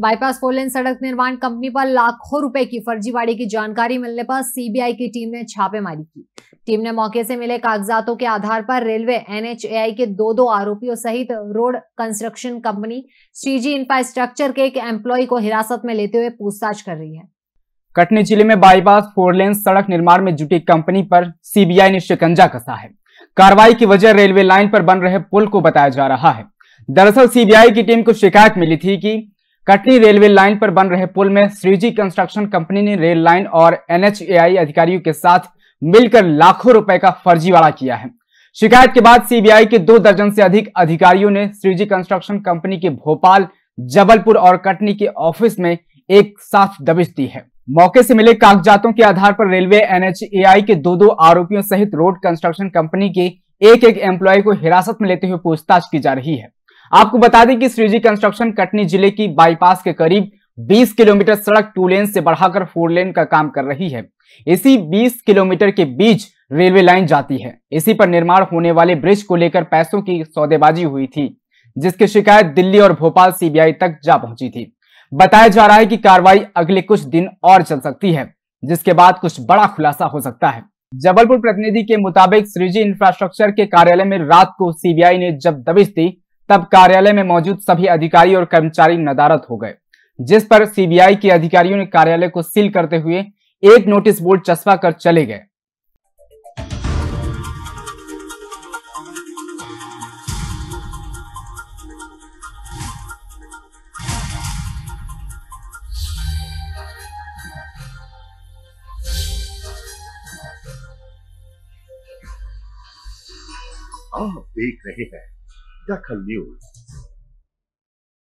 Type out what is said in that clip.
Bypass four lane सड़क निर्माण company पर लाखों रुपए की फर्जीवाड़ी की जानकारी मिलने पर सीबीआई की टीम ने छापेमारी की टीम ने मौके से मिले कागजातों के आधार पर रेलवे एनएचएआई के दो दो आरोपियों सहित road construction company CG infrastructure के एक एम्प्लॉय को हिरासत में लेते हुए पूछताछ कर रही है कटनी जिले में बाईपास फोर लेन सड़क निर्माण में जुटी कंपनी पर सीबीआई ने शिकंजा कसा है कार्रवाई की वजह रेलवे लाइन पर बन रहे पुल को बताया जा रहा है दरअसल सीबीआई की टीम को शिकायत मिली थी कि कटनी रेलवे लाइन पर बन रहे पुल में श्रीजी कंस्ट्रक्शन कंपनी ने रेल लाइन और एनएचएआई अधिकारियों के साथ मिलकर लाखों रुपए का फर्जीवाड़ा किया है शिकायत के बाद सीबीआई के दो दर्जन से अधिक अधिकारियों ने श्रीजी कंस्ट्रक्शन कंपनी के भोपाल जबलपुर और कटनी के ऑफिस में एक साथ दबिश दी है मौके से मिले कागजातों के आधार पर रेलवे एनएचएआई के दो दो आरोपियों सहित रोड कंस्ट्रक्शन कंपनी के एक एक एम्प्लॉय को हिरासत में लेते हुए पूछताछ की जा रही है आपको बता दें कि श्रीजी कंस्ट्रक्शन कटनी जिले की बाईपास के करीब 20 किलोमीटर सड़क टू लेन से बढ़ाकर फोर लेन का काम कर रही है इसी 20 किलोमीटर के बीच रेलवे लाइन जाती है इसी पर निर्माण होने वाले ब्रिज को लेकर पैसों की सौदेबाजी हुई थी जिसकी शिकायत दिल्ली और भोपाल सीबीआई तक जा पहुंची थी बताया जा रहा है कि कार्रवाई अगले कुछ दिन और चल सकती है जिसके बाद कुछ बड़ा खुलासा हो सकता है जबलपुर प्रतिनिधि के मुताबिक श्रीजी इंफ्रास्ट्रक्चर के कार्यालय में रात को सीबीआई ने जब दबिश दी तब कार्यालय में मौजूद सभी अधिकारी और कर्मचारी नदारत हो गए जिस पर सीबीआई के अधिकारियों ने कार्यालय को सील करते हुए एक नोटिस बोर्ड चस्पा कर चले गए आप देख रहे हैं Itaca News.